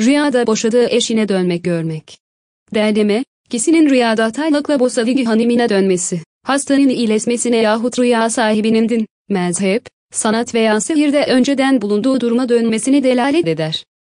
Rüyada boşadığı eşine dönmek görmek. Derleme, Kisinin rüyada talakla bosavigi hanimine dönmesi, hastanın iyileşmesine yahut rüya sahibinin din, mezhep, sanat veya sihirde önceden bulunduğu duruma dönmesini delalet eder.